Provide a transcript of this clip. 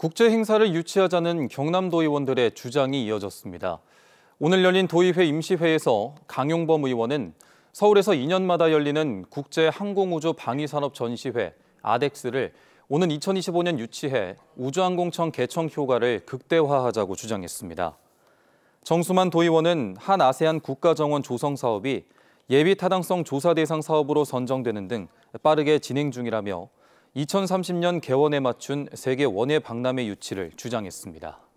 국제 행사를 유치하자는 경남도의원들의 주장이 이어졌습니다. 오늘 열린 도의회 임시회에서 강용범 의원은 서울에서 2년마다 열리는 국제 항공우주 방위산업 전시회 아덱스를 오는 2025년 유치해 우주항공청 개청 효과를 극대화하자고 주장했습니다. 정수만 도의원은 한 아세안 국가정원 조성 사업이 예비 타당성 조사 대상 사업으로 선정되는 등 빠르게 진행 중이라며 2030년 개원에 맞춘 세계 원예 박람회 유치를 주장했습니다.